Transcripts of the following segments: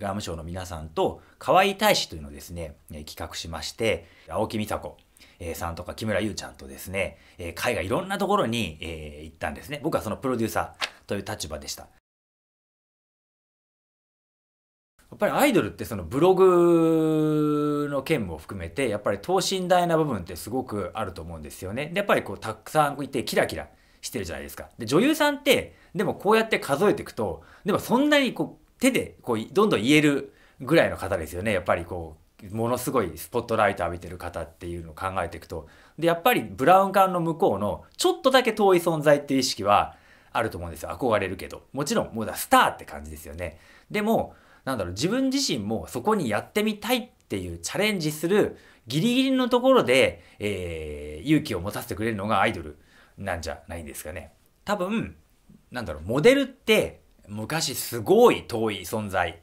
外務省の皆さんと河合大使というのをですね、え企画しまして、青木美佐子、えさんとか木村優ちゃんとですね、え海外いろんなところに、え行ったんですね。僕はそのプロデューサーという立場でした。やっぱりアイドルってそのブログの件も含めて、やっぱり等身大な部分ってすごくあると思うんですよね。で、やっぱりこうたくさんいてキラキラしてるじゃないですか。で、女優さんって、でもこうやって数えていくと、でもそんなにこ手でこうどんどん言えるぐらいの方ですよねやっぱりこうものすごいスポットライト浴びてる方っていうのを考えていくとでやっぱりブラウン管の向こうのちょっとだけ遠い存在っていう意識はあると思うんですよ憧れるけどもちろんもうだスターって感じですよねでもなんだろう自分自身もそこにやってみたいっていうチャレンジするギリギリのところで、えー、勇気を持たせてくれるのがアイドルなんじゃないんですかね多分なんだろうモデルって昔すごい遠い存在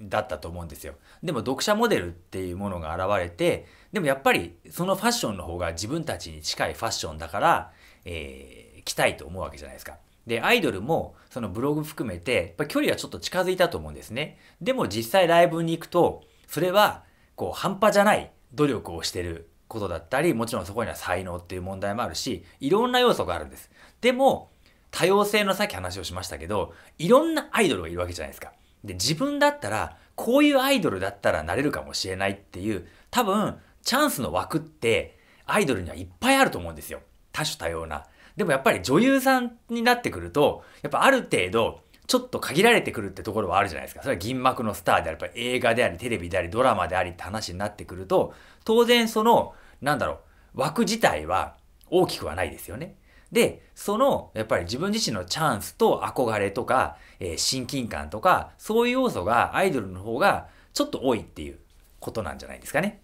だったと思うんですよ。でも読者モデルっていうものが現れて、でもやっぱりそのファッションの方が自分たちに近いファッションだから、えー、来たいと思うわけじゃないですか。で、アイドルもそのブログ含めて、やっぱ距離はちょっと近づいたと思うんですね。でも実際ライブに行くと、それはこう半端じゃない努力をしてることだったり、もちろんそこには才能っていう問題もあるし、いろんな要素があるんです。でも、多様性のさっき話をしましたけど、いろんなアイドルがいるわけじゃないですか。で、自分だったら、こういうアイドルだったらなれるかもしれないっていう、多分、チャンスの枠って、アイドルにはいっぱいあると思うんですよ。多種多様な。でもやっぱり女優さんになってくると、やっぱある程度、ちょっと限られてくるってところはあるじゃないですか。それは銀幕のスターであれば、映画であり、テレビであり、ドラマでありって話になってくると、当然その、なんだろう、枠自体は大きくはないですよね。で、その、やっぱり自分自身のチャンスと憧れとか、えー、親近感とか、そういう要素がアイドルの方がちょっと多いっていうことなんじゃないですかね。